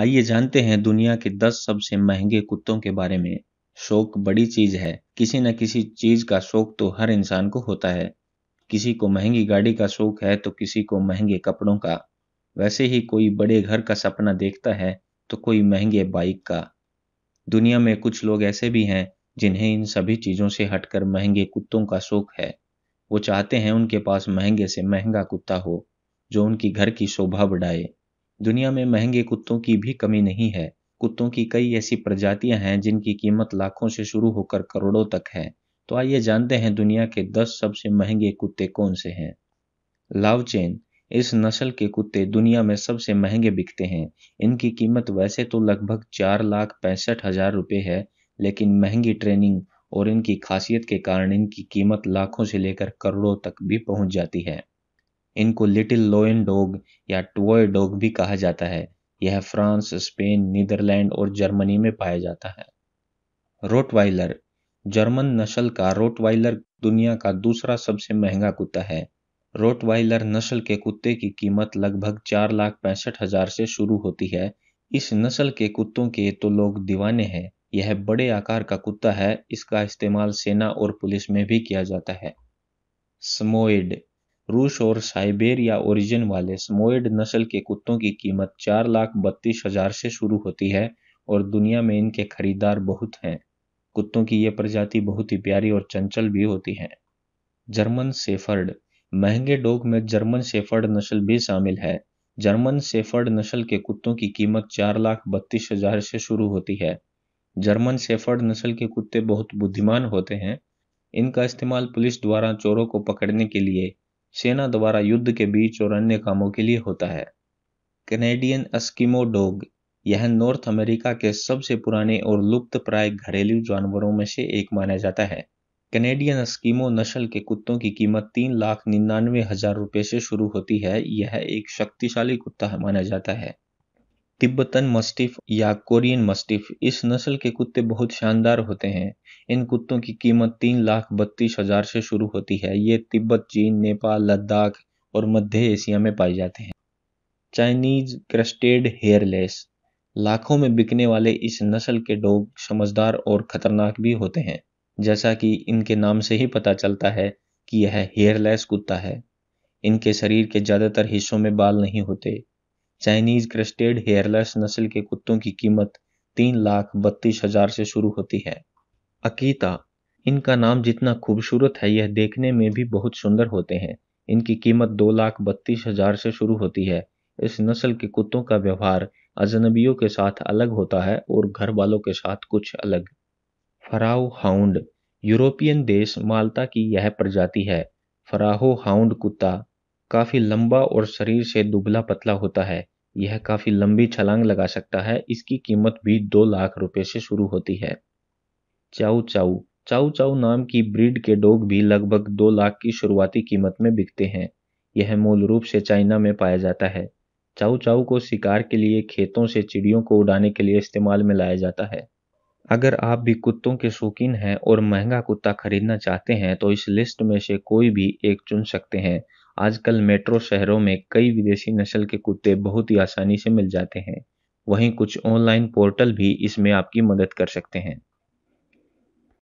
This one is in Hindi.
आइए जानते हैं दुनिया के 10 सबसे महंगे कुत्तों के बारे में शौक बड़ी चीज है किसी न किसी चीज का शौक तो हर इंसान को होता है किसी को महंगी गाड़ी का शौक है तो किसी को महंगे कपड़ों का वैसे ही कोई बड़े घर का सपना देखता है तो कोई महंगे बाइक का दुनिया में कुछ लोग ऐसे भी हैं जिन्हें इन सभी चीज़ों से हटकर महंगे कुत्तों का शौक है वो चाहते हैं उनके पास महंगे से महंगा कुत्ता हो जो उनकी घर की शोभा बढ़ाए दुनिया में महंगे कुत्तों की भी कमी नहीं है कुत्तों की कई ऐसी प्रजातियां हैं जिनकी कीमत लाखों से शुरू होकर करोड़ों तक है तो आइए जानते हैं दुनिया के 10 सबसे महंगे कुत्ते कौन से हैं लावचेन इस नस्ल के कुत्ते दुनिया में सबसे महंगे बिकते हैं इनकी कीमत वैसे तो लगभग चार लाख पैंसठ हजार रुपये है लेकिन महंगी ट्रेनिंग और इनकी खासियत के कारण इनकी कीमत लाखों से लेकर करोड़ों तक भी पहुंच जाती है इनको लिटिल लोयन डॉग या टोय डॉग भी कहा जाता है यह फ्रांस स्पेन नीदरलैंड और जर्मनी में पाया जाता है रोटवाइलर जर्मन नस्ल का रोटवाइलर दुनिया का दूसरा सबसे महंगा कुत्ता है रोटवाइलर नस्ल के कुत्ते की कीमत लगभग चार लाख पैंसठ हजार से शुरू होती है इस नस्ल के कुत्तों के तो लोग दीवाने हैं यह बड़े आकार का कुत्ता है इसका इस्तेमाल सेना और पुलिस में भी किया जाता है स्मोइड रूस और साइबेरिया ओरिजिन वाले स्मोइड नस्ल के कुत्तों की कीमत चार लाख बत्तीस हजार से शुरू होती है और दुनिया में इनके खरीदार बहुत हैं कुत्तों की ये प्रजाति बहुत ही प्यारी और चंचल भी होती है जर्मन सेफर्ड महंगे डॉग में जर्मन सेफर्ड नस्ल भी शामिल है जर्मन सेफर्ड नस्ल के कुत्तों की कीमत चार लाख बत्तीस हजार से शुरू होती है जर्मन सेफर्ड नस्ल के कुत्ते बहुत बुद्धिमान होते हैं इनका इस्तेमाल पुलिस द्वारा चोरों को पकड़ने के लिए सेना द्वारा युद्ध के बीच और अन्य कामों के लिए होता है कैनेडियन अस्किमो डॉग यह नॉर्थ अमेरिका के सबसे पुराने और लुप्त प्राय घरेलू जानवरों में से एक माना जाता है कैनेडियन अस्किमो नस्ल के कुत्तों की कीमत तीन लाख निन्यानवे हजार रुपये से शुरू होती है यह एक शक्तिशाली कुत्ता माना जाता है तिब्बतन मस्टिफ या कोरियन मस्टिफ इस नस्ल के कुत्ते बहुत शानदार होते हैं इन कुत्तों की कीमत तीन लाख बत्तीस हज़ार से शुरू होती है ये तिब्बत चीन नेपाल लद्दाख और मध्य एशिया में पाए जाते हैं चाइनीज क्रस्टेड हेयरलेस लाखों में बिकने वाले इस नस्ल के डॉग समझदार और खतरनाक भी होते हैं जैसा कि इनके नाम से ही पता चलता है कि यह हेयरलेस कुत्ता है इनके शरीर के ज़्यादातर हिस्सों में बाल नहीं होते चाइनीज क्रस्टेड हेयरलेस नस्ल के कुत्तों की कीमत तीन लाख बत्तीस हजार से शुरू होती है अकीता इनका नाम जितना खूबसूरत है यह देखने में भी बहुत सुंदर होते हैं इनकी कीमत दो लाख बत्तीस हजार से शुरू होती है इस नस्ल के कुत्तों का व्यवहार अजनबियों के साथ अलग होता है और घर वालों के साथ कुछ अलग फराओ हाउंड यूरोपियन देश माल्टा की यह प्रजाति है फराहो हाउंड कुत्ता काफी लंबा और शरीर से दुबला पतला होता है यह काफ़ी लंबी छलांग लगा सकता है इसकी कीमत भी दो लाख रुपए से शुरू होती है चाऊ चाऊ चाऊ चाऊ नाम की ब्रीड के डॉग भी लगभग दो लाख की शुरुआती कीमत में बिकते हैं यह मूल रूप से चाइना में पाया जाता है चाऊ चाऊ को शिकार के लिए खेतों से चिड़ियों को उड़ाने के लिए इस्तेमाल में लाया जाता है अगर आप भी कुत्तों के शौकीन हैं और महंगा कुत्ता खरीदना चाहते हैं तो इस लिस्ट में से कोई भी एक चुन सकते हैं आजकल मेट्रो शहरों में कई विदेशी नस्ल के कुत्ते बहुत ही आसानी से मिल जाते हैं वहीं कुछ ऑनलाइन पोर्टल भी इसमें आपकी मदद कर सकते हैं